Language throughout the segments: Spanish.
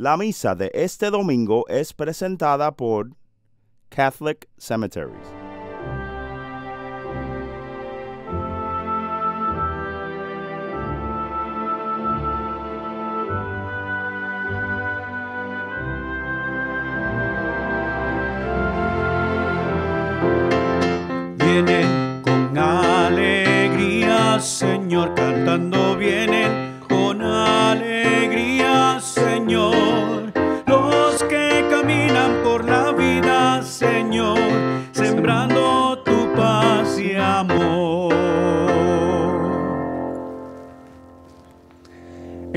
La misa de este domingo es presentada por Catholic Cemeteries.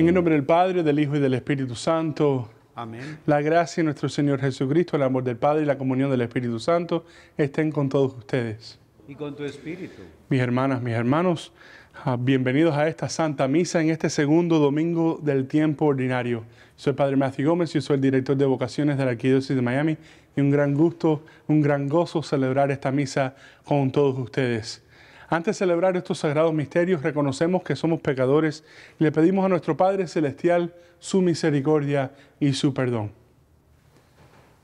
En el nombre del Padre, del Hijo y del Espíritu Santo. Amén. La gracia de nuestro Señor Jesucristo, el amor del Padre y la comunión del Espíritu Santo estén con todos ustedes. Y con tu espíritu. Mis hermanas, mis hermanos, ah, bienvenidos a esta Santa Misa en este segundo domingo del tiempo ordinario. Soy Padre Matthew Gómez y soy el director de vocaciones de la Arquidiócesis de Miami y un gran gusto, un gran gozo celebrar esta misa con todos ustedes. Antes de celebrar estos sagrados misterios, reconocemos que somos pecadores y le pedimos a nuestro Padre Celestial su misericordia y su perdón.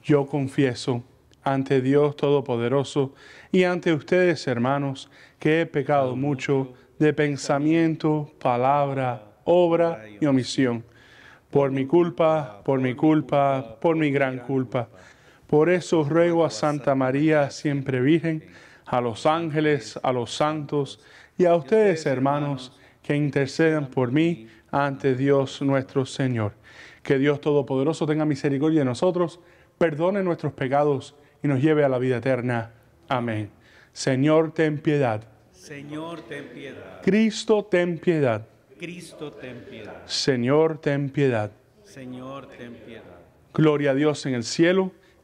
Yo confieso ante Dios Todopoderoso y ante ustedes, hermanos, que he pecado mucho de pensamiento, palabra, obra y omisión. Por mi culpa, por mi culpa, por mi gran culpa. Por eso ruego a Santa María, siempre Virgen, a los ángeles, a los santos y a ustedes, hermanos, que intercedan por mí ante Dios nuestro Señor. Que Dios Todopoderoso tenga misericordia de nosotros, perdone nuestros pecados y nos lleve a la vida eterna. Amén. Señor, ten piedad. Señor, ten piedad. Cristo, ten piedad. Cristo, ten piedad. Señor, ten piedad. Señor, ten piedad. Gloria a Dios en el cielo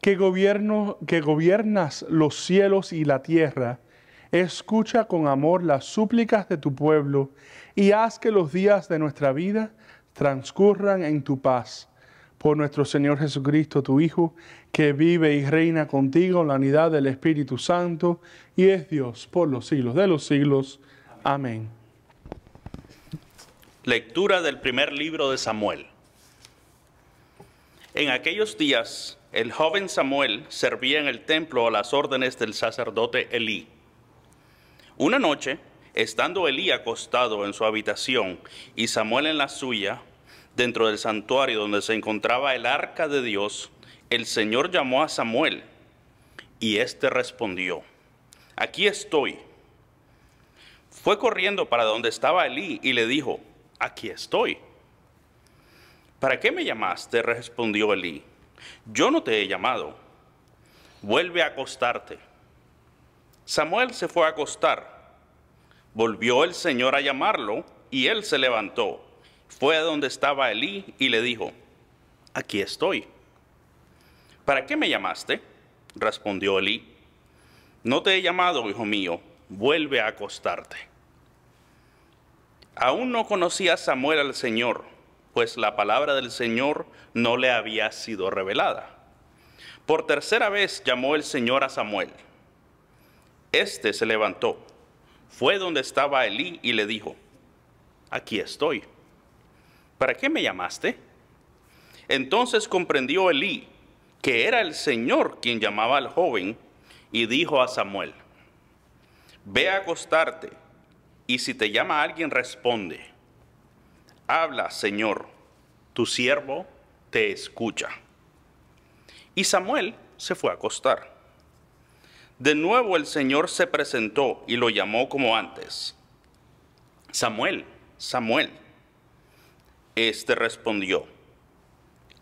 que, gobierno, que gobiernas los cielos y la tierra, escucha con amor las súplicas de tu pueblo y haz que los días de nuestra vida transcurran en tu paz. Por nuestro Señor Jesucristo, tu Hijo, que vive y reina contigo en la unidad del Espíritu Santo y es Dios por los siglos de los siglos. Amén. Lectura del primer libro de Samuel. En aquellos días el joven Samuel servía en el templo a las órdenes del sacerdote Elí. Una noche, estando Elí acostado en su habitación y Samuel en la suya, dentro del santuario donde se encontraba el arca de Dios, el Señor llamó a Samuel y éste respondió, aquí estoy. Fue corriendo para donde estaba Elí y le dijo, aquí estoy. ¿Para qué me llamaste? respondió Elí yo no te he llamado, vuelve a acostarte. Samuel se fue a acostar, volvió el Señor a llamarlo y él se levantó, fue a donde estaba Elí y le dijo, aquí estoy. ¿Para qué me llamaste? respondió Elí. No te he llamado, hijo mío, vuelve a acostarte. Aún no conocía Samuel al Señor pues la palabra del Señor no le había sido revelada. Por tercera vez llamó el Señor a Samuel. Este se levantó, fue donde estaba Elí y le dijo, aquí estoy. ¿Para qué me llamaste? Entonces comprendió Elí que era el Señor quien llamaba al joven y dijo a Samuel, ve a acostarte y si te llama alguien responde. Habla, Señor, tu siervo te escucha. Y Samuel se fue a acostar. De nuevo el Señor se presentó y lo llamó como antes. Samuel, Samuel. Este respondió,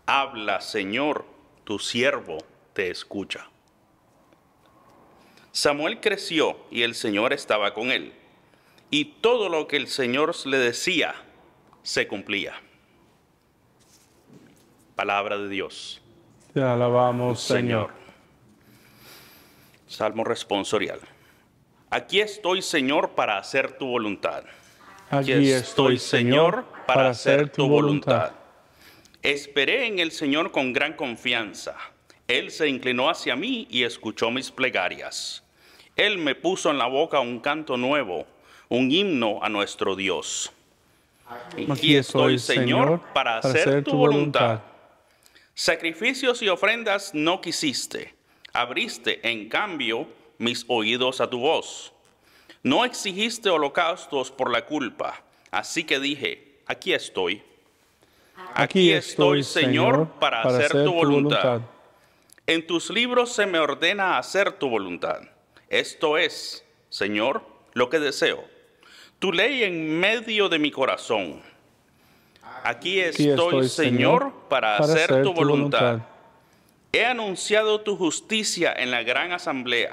Habla, Señor, tu siervo te escucha. Samuel creció y el Señor estaba con él. Y todo lo que el Señor le decía, se cumplía. Palabra de Dios. Te alabamos, Señor. Salmo responsorial. Aquí estoy, Señor, para hacer tu voluntad. Aquí estoy Señor, para hacer tu voluntad. Esperé en el Señor con gran confianza. Él se inclinó hacia mí y escuchó mis plegarias. Él me puso en la boca un canto nuevo, un himno a nuestro Dios. Aquí estoy, Señor, para hacer tu voluntad. Sacrificios y ofrendas no quisiste. Abriste, en cambio, mis oídos a tu voz. No exigiste holocaustos por la culpa. Así que dije, aquí estoy. Aquí estoy, Señor, para hacer tu voluntad. En tus libros se me ordena hacer tu voluntad. Esto es, Señor, lo que deseo tu ley en medio de mi corazón. Aquí estoy, Señor, para, hacer, tu, voluntad. He anunciado tu justicia en la gran asamblea.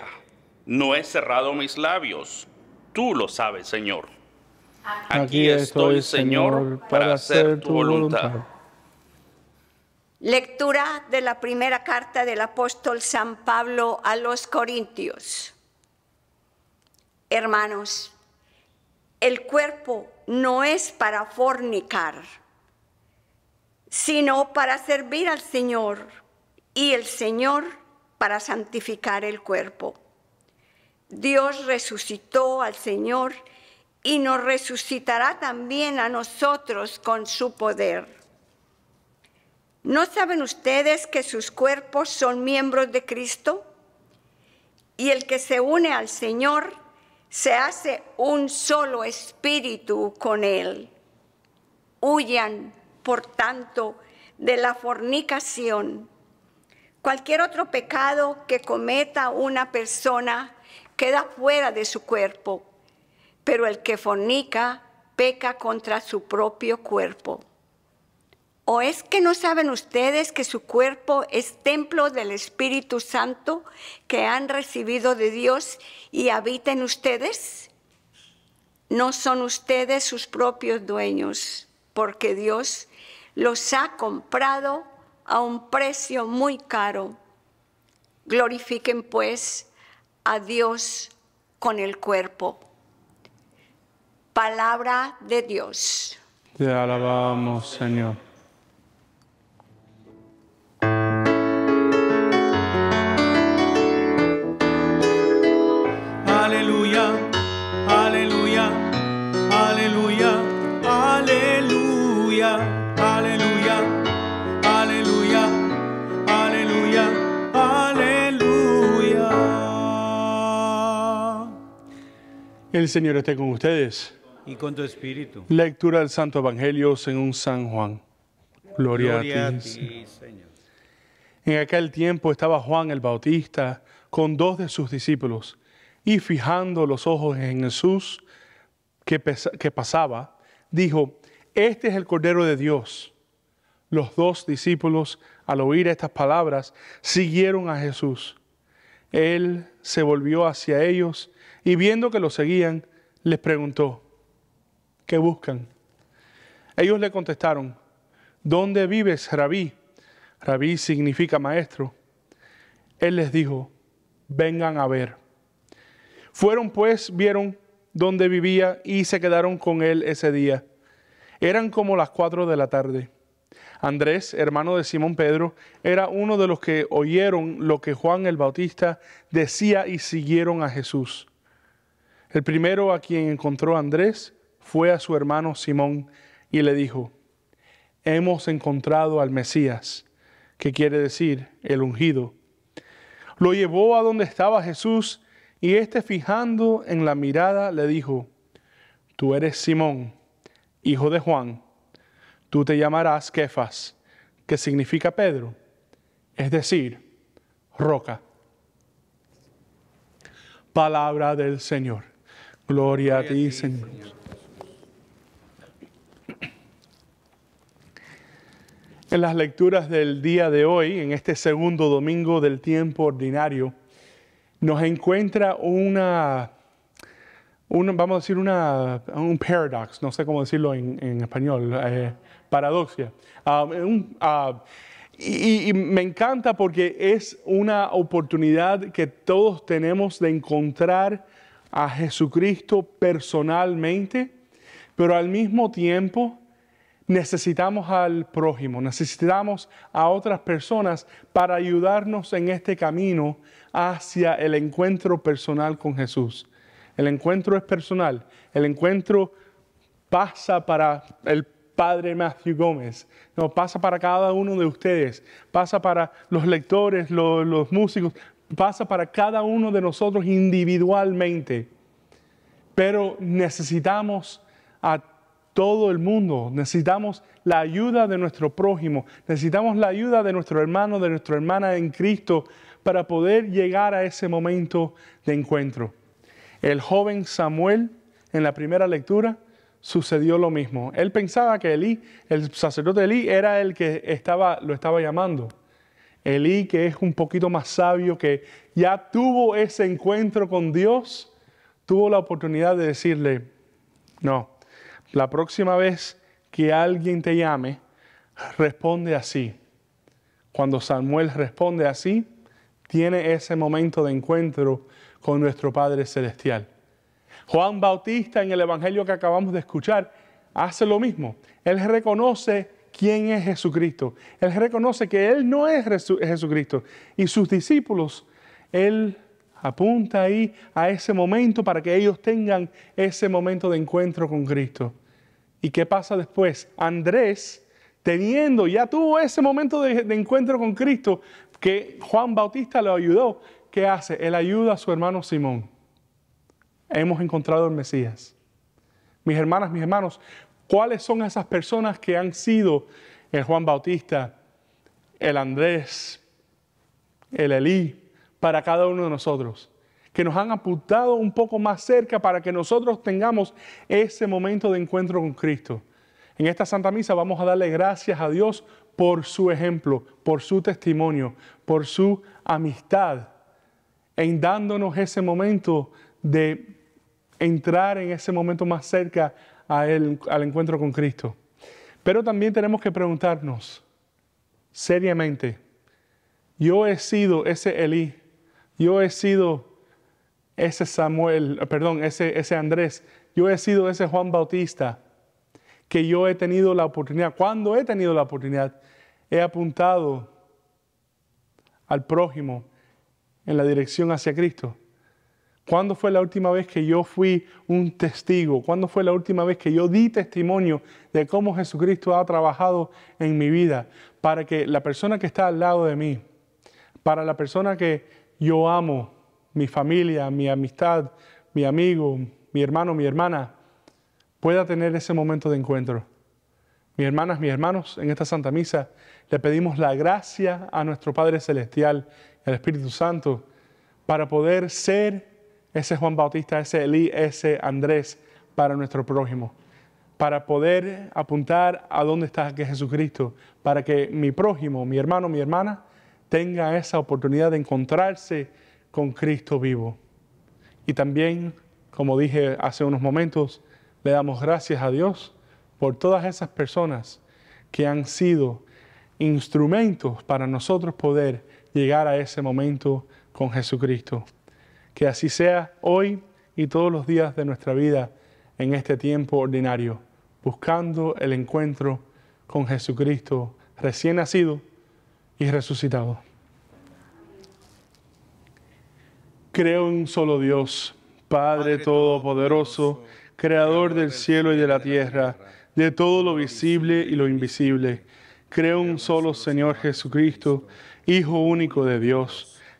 No he cerrado mis labios. Tú lo sabes, Señor. Aquí estoy, Señor, para hacer tu voluntad. Lectura de la primera carta del apóstol San Pablo a los Corintios. Hermanos, el cuerpo no es para fornicar, sino para servir al Señor y el Señor para santificar el cuerpo. Dios resucitó al Señor y nos resucitará también a nosotros con su poder. ¿No saben ustedes que sus cuerpos son miembros de Cristo? Y el que se une al Señor se hace un solo espíritu con él. Huyan, por tanto, de la fornicación. Cualquier otro pecado que cometa una persona queda fuera de su cuerpo, pero el que fornica peca contra su propio cuerpo. ¿O es que no saben ustedes que su cuerpo es templo del Espíritu Santo que han recibido de Dios y habita ustedes? No son ustedes sus propios dueños, porque Dios los ha comprado a un precio muy caro. Glorifiquen pues a Dios con el cuerpo. Palabra de Dios. Te alabamos, Señor. El Señor esté con ustedes. Y con tu espíritu. Lectura del Santo Evangelio según San Juan. Gloria, a, ti, Señor. En aquel tiempo estaba Juan el Bautista con dos de sus discípulos y fijando los ojos en Jesús que, que pasaba, dijo, este es el Cordero de Dios. Los dos discípulos, al oír estas palabras, siguieron a Jesús. Él se volvió hacia ellos y viendo que lo seguían, les preguntó, ¿qué buscan? Ellos le contestaron, ¿dónde vives, rabí? Rabí significa maestro. Él les dijo, vengan a ver. Fueron pues, vieron dónde vivía y se quedaron con él ese día. Eran como las cuatro de la tarde. Andrés, hermano de Simón Pedro, era uno de los que oyeron lo que Juan el Bautista decía y siguieron a Jesús. El primero a quien encontró Andrés fue a su hermano Simón y le dijo, hemos encontrado al Mesías, que quiere decir el ungido. Lo llevó a donde estaba Jesús y éste fijando en la mirada le dijo, tú eres Simón, hijo de Juan, tú te llamarás Kefas, que significa Pedro, es decir, roca. Palabra del Señor. Gloria a ti, Señor. En las lecturas del día de hoy, en este segundo domingo del tiempo ordinario, nos encuentra una, vamos a decir, una, un paradox, no sé cómo decirlo en, español, eh, paradoxia. Um, uh, y, y, me encanta porque es una oportunidad que todos tenemos de encontrar a Jesucristo personalmente, pero al mismo tiempo necesitamos al prójimo, necesitamos a otras personas para ayudarnos en este camino hacia el encuentro personal con Jesús. El encuentro es personal, el encuentro pasa para el Padre Matthew Gómez, no, pasa para cada uno de ustedes, pasa para los lectores, los músicos, pasa para cada uno de nosotros individualmente, pero necesitamos a todo el mundo, necesitamos la ayuda de nuestro prójimo, necesitamos la ayuda de nuestro hermano, de nuestra hermana en Cristo para poder llegar a ese momento de encuentro. El joven Samuel en la primera lectura sucedió lo mismo. Él pensaba que Elí, el sacerdote Elí, era el que estaba, lo estaba llamando. Elí, que es un poquito más sabio, que ya tuvo ese encuentro con Dios, tuvo la oportunidad de decirle, no, la próxima vez que alguien te llame, responde así. Cuando Samuel responde así, tiene ese momento de encuentro con nuestro Padre Celestial. Juan Bautista en el Evangelio que acabamos de escuchar hace lo mismo. Él reconoce quién es Jesucristo. Él reconoce que Él no es Jesucristo. Y sus discípulos, Él apunta ahí a ese momento para que ellos tengan ese momento de encuentro con Cristo. ¿Y qué pasa después? Andrés, teniendo, ya tuvo ese momento de, encuentro con Cristo que Juan Bautista lo ayudó. ¿Qué hace? Él ayuda a su hermano Simón. Hemos encontrado el Mesías. Mis hermanas, mis hermanos, ¿Cuáles son esas personas que han sido el Juan Bautista, el Andrés, el Elí, para cada uno de nosotros? Que nos han apuntado un poco más cerca para que nosotros tengamos ese momento de encuentro con Cristo. En esta Santa Misa vamos a darle gracias a Dios por su ejemplo, por su testimonio, por su amistad, en dándonos ese momento de entrar en ese momento más cerca al encuentro con Cristo. Pero también tenemos que preguntarnos seriamente, yo he sido ese Elí, yo he sido ese Samuel, perdón, ese, ese Andrés, yo he sido ese Juan Bautista, que yo he tenido la oportunidad, cuando he tenido la oportunidad, he apuntado al prójimo en la dirección hacia Cristo. ¿Cuándo fue la última vez que yo fui un testigo? ¿Cuándo fue la última vez que yo di testimonio de cómo Jesucristo ha trabajado en mi vida para que la persona que está al lado de mí, para la persona que yo amo, mi familia, mi amistad, mi amigo, mi hermano, mi hermana, pueda tener ese momento de encuentro? Mis hermanas, mis hermanos, en esta Santa Misa le pedimos la gracia a nuestro Padre Celestial, al Espíritu Santo, para poder ser ese Juan Bautista, ese Elí, ese Andrés para nuestro prójimo, para poder apuntar a dónde está que Jesucristo, para que mi prójimo, mi hermano, mi hermana, tenga esa oportunidad de encontrarse con Cristo vivo. Y también, como dije hace unos momentos, le damos gracias a Dios por todas esas personas que han sido instrumentos para nosotros poder llegar a ese momento con Jesucristo. Que así sea hoy y todos los días de nuestra vida en este tiempo ordinario, buscando el encuentro con Jesucristo recién nacido y resucitado. Creo en un solo Dios, Padre Todopoderoso, Creador del cielo y de la tierra, de todo lo visible y lo invisible. Creo en un solo Señor Jesucristo, Hijo único de Dios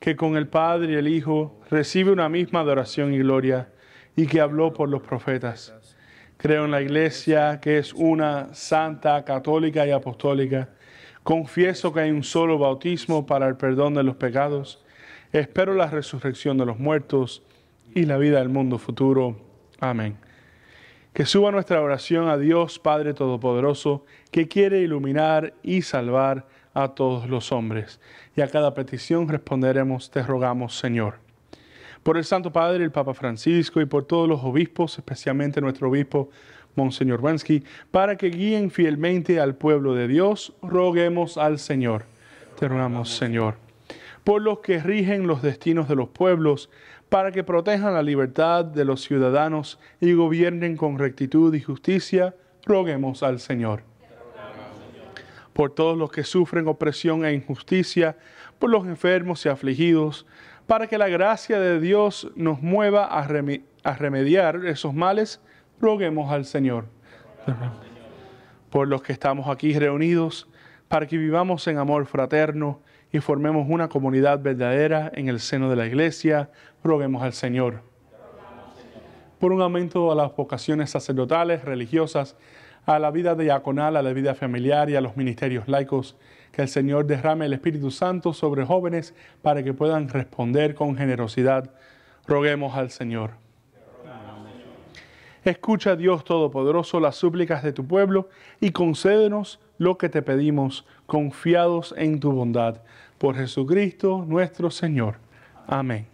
que con el Padre y el Hijo recibe una misma adoración y gloria, y que habló por los profetas. Creo en la Iglesia, que es una santa, católica y apostólica. Confieso que hay un solo bautismo para el perdón de los pecados. Espero la resurrección de los muertos y la vida del mundo futuro. Amén. Que suba nuestra oración a Dios Padre Todopoderoso, que quiere iluminar y salvar a todos los hombres. Y a cada petición responderemos, te rogamos, Señor. Por el Santo Padre, el Papa Francisco, y por todos los obispos, especialmente nuestro obispo, Monseñor Bansky, para que guíen fielmente al pueblo de Dios, roguemos al Señor. Te rogamos, Señor. Por los que rigen los destinos de los pueblos, para que protejan la libertad de los ciudadanos y gobiernen con rectitud y justicia, roguemos al Señor por todos los que sufren opresión e injusticia, por los enfermos y afligidos, para que la gracia de Dios nos mueva a, remediar esos males, roguemos al Señor. Por los que estamos aquí reunidos, para que vivamos en amor fraterno y formemos una comunidad verdadera en el seno de la iglesia, roguemos al Señor. Por un aumento a las vocaciones sacerdotales, religiosas, a la vida diaconal, a la vida familiar y a los ministerios laicos. Que el Señor derrame el Espíritu Santo sobre jóvenes para que puedan responder con generosidad. Roguemos al Señor. Escucha, Dios Todopoderoso, las súplicas de tu pueblo y concédenos lo que te pedimos, confiados en tu bondad. Por Jesucristo nuestro Señor. Amén.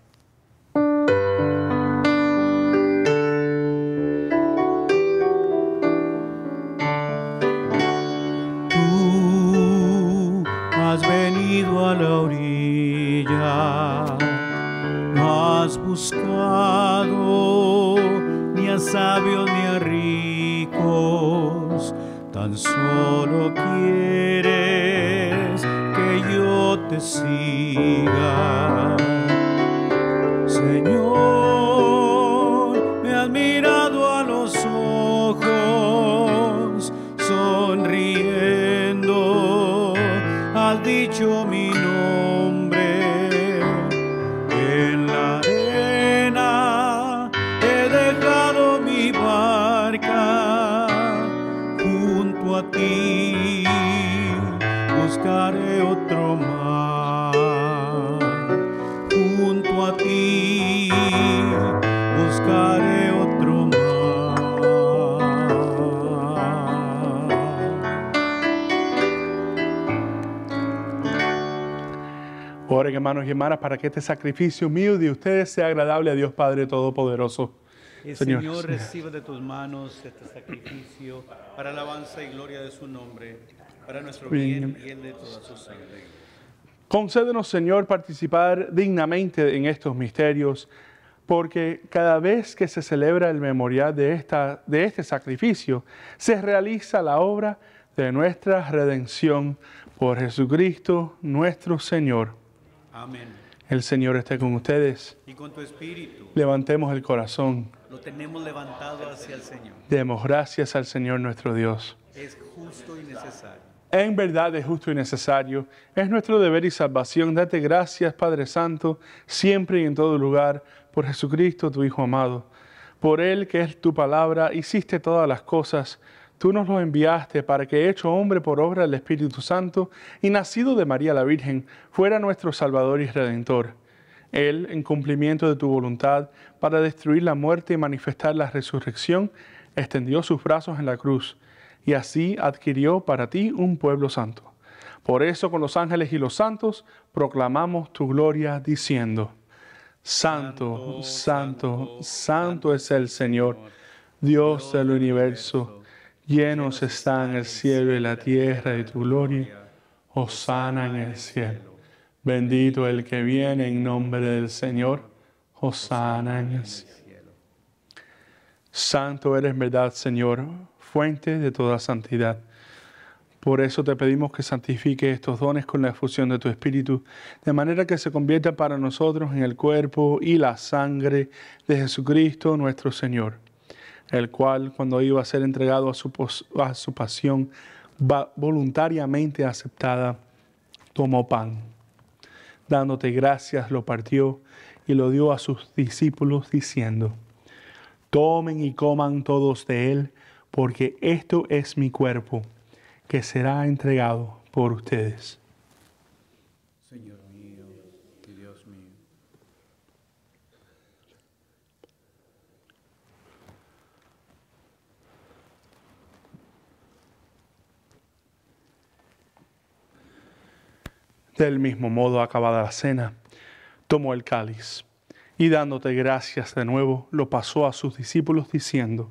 otro mar. Junto a ti buscaré otro mar. Oren hermanos y hermanas para que este sacrificio mío de ustedes sea agradable a Dios Padre Todopoderoso. El Señor, Señor reciba de tus manos este sacrificio para alabanza y gloria de su nombre para nuestro bien y de toda su sangre. Concédenos, Señor, participar dignamente en estos misterios, porque cada vez que se celebra el memorial de, esta, de este sacrificio, se realiza la obra de nuestra redención por Jesucristo nuestro Señor. Amén. El Señor esté con ustedes. Y con tu espíritu. Levantemos el corazón. Lo tenemos levantado hacia el Señor. Demos gracias al Señor nuestro Dios. Es justo y necesario en verdad es justo y necesario, es nuestro deber y salvación. Date gracias, Padre Santo, siempre y en todo lugar, por Jesucristo, tu Hijo amado. Por Él, que es tu palabra, hiciste todas las cosas. Tú nos lo enviaste para que, hecho hombre por obra del Espíritu Santo y nacido de María la Virgen, fuera nuestro Salvador y Redentor. Él, en cumplimiento de tu voluntad, para destruir la muerte y manifestar la resurrección, extendió sus brazos en la cruz y así adquirió para ti un pueblo santo. Por eso con los ángeles y los santos proclamamos tu gloria diciendo, Santo, santo, santo es el Señor, Dios del universo, llenos están el cielo y la tierra de tu gloria, Hosana en el cielo. Bendito el que viene en nombre del Señor, Hosana en el cielo. Santo eres verdad, Señor fuente de toda santidad. Por eso te pedimos que santifique estos dones con la efusión de tu Espíritu, de manera que se convierta para nosotros en el cuerpo y la sangre de Jesucristo nuestro Señor, el cual, cuando iba a ser entregado a su, a su pasión voluntariamente aceptada, tomó pan. Dándote gracias, lo partió y lo dio a sus discípulos, diciendo, Tomen y coman todos de él porque esto es mi cuerpo, que será entregado por ustedes. Señor mío Dios mío. Del mismo modo, acabada la cena, tomó el cáliz y dándote gracias de nuevo, lo pasó a sus discípulos diciendo,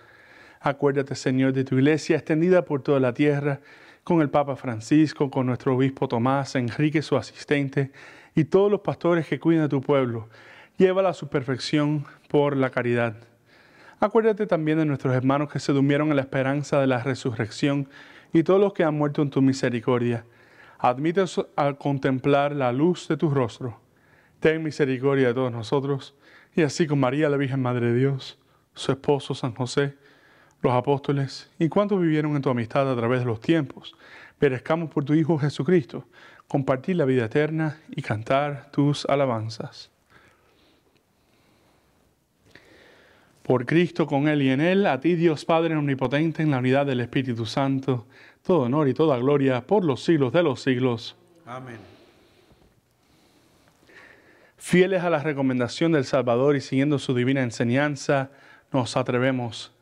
Acuérdate, Señor, de tu iglesia extendida por toda la tierra, con el Papa Francisco, con nuestro obispo Tomás, Enrique, su asistente, y todos los pastores que cuidan a tu pueblo. Llévala a su perfección por la caridad. Acuérdate también de nuestros hermanos que se durmieron en la esperanza de la resurrección y todos los que han muerto en tu misericordia. Admítanos a contemplar la luz de tu rostro. Ten misericordia de todos nosotros, y así con María, la Virgen Madre de Dios, su esposo San José, los apóstoles y cuántos vivieron en tu amistad a través de los tiempos. Perezcamos por tu Hijo Jesucristo, compartir la vida eterna y cantar tus alabanzas. Por Cristo, con Él y en Él, a ti Dios Padre Omnipotente, en la unidad del Espíritu Santo, todo honor y toda gloria por los siglos de los siglos. Amén. Fieles a la recomendación del Salvador y siguiendo su divina enseñanza, nos atrevemos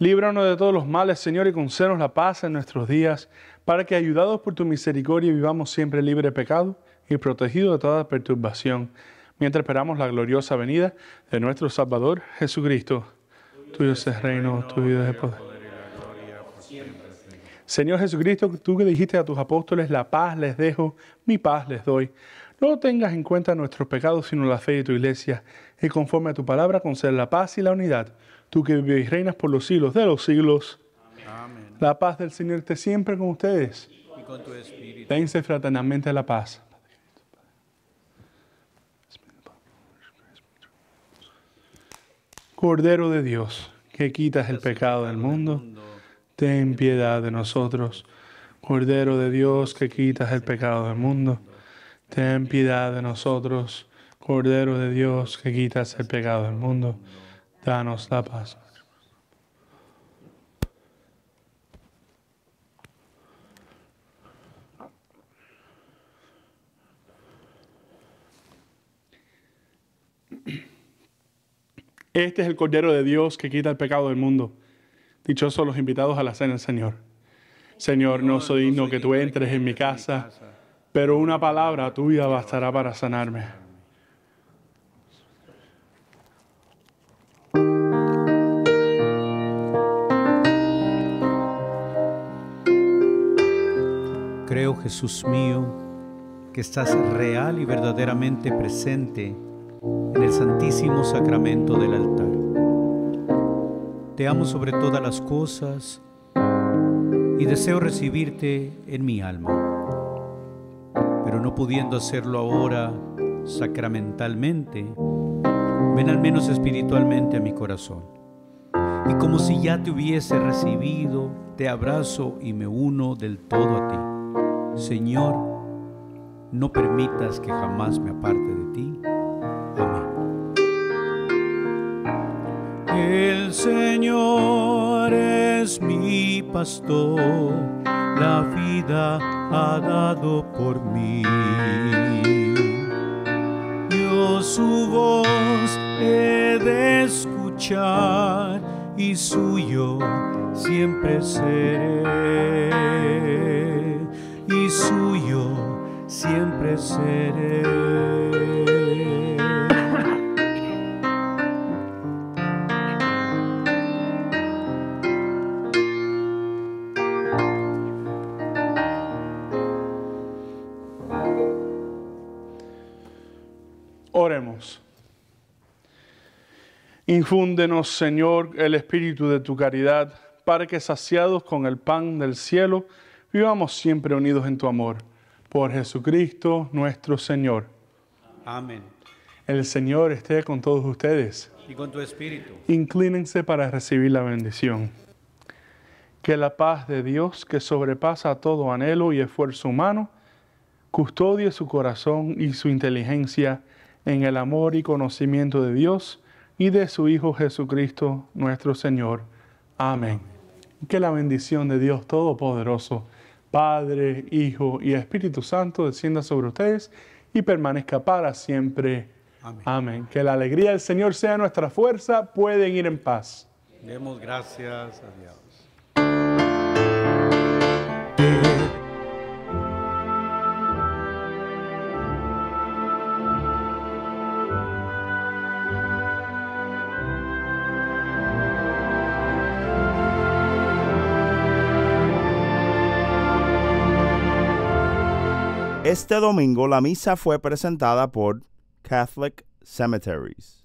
Líbranos de todos los males, Señor, y concenos la paz en nuestros días, para que, ayudados por tu misericordia, vivamos siempre libre de pecado y protegidos de toda perturbación, mientras esperamos la gloriosa venida de nuestro Salvador Jesucristo. Tuyo es el reino, tuyo es el poder. Señor Jesucristo, tú que dijiste a tus apóstoles, la paz les dejo, mi paz les doy. No tengas en cuenta nuestros pecados, sino la fe de tu iglesia, y conforme a tu palabra conceder la paz y la unidad tú que vives y reinas por los siglos de los siglos. La paz del Señor esté siempre con ustedes. Y con tu fraternalmente la paz. Cordero de Dios, que quitas el pecado del mundo, ten piedad de nosotros. Cordero de Dios, que quitas el pecado del mundo, ten piedad de nosotros. Cordero de Dios, que quitas el pecado del mundo. Danos la paz. Este es el Cordero de Dios que quita el pecado del mundo. Dichosos los invitados a la cena Señor. Señor, no soy digno que tú entres en mi casa, pero una palabra tuya bastará para sanarme. Jesús mío, que estás real y verdaderamente presente en el Santísimo Sacramento del altar. Te amo sobre todas las cosas y deseo recibirte en mi alma. Pero no pudiendo hacerlo ahora sacramentalmente, ven al menos espiritualmente a mi corazón. Y como si ya te hubiese recibido, te abrazo y me uno del todo a ti. Señor, no permitas que jamás me aparte de ti. Amén. El Señor es mi pastor, la vida ha dado por mí. Yo su voz he de escuchar y suyo siempre seré siempre seré. Oremos. Infúndenos, Señor, el espíritu de tu caridad, para que saciados con el pan del cielo, vivamos siempre unidos en tu amor por Jesucristo nuestro Señor. Amén. El Señor esté con todos ustedes. Y con tu espíritu. Inclínense para recibir la bendición. Que la paz de Dios, que sobrepasa todo anhelo y esfuerzo humano, custodie su corazón y su inteligencia en el amor y conocimiento de Dios y de su Hijo Jesucristo nuestro Señor. Amén. Que la bendición de Dios Todopoderoso, Padre, Hijo y Espíritu Santo descienda sobre ustedes y permanezca para siempre. Amén. Que la alegría del Señor sea nuestra fuerza. Pueden ir en paz. Demos gracias a Dios. Este domingo la misa fue presentada por Catholic Cemeteries.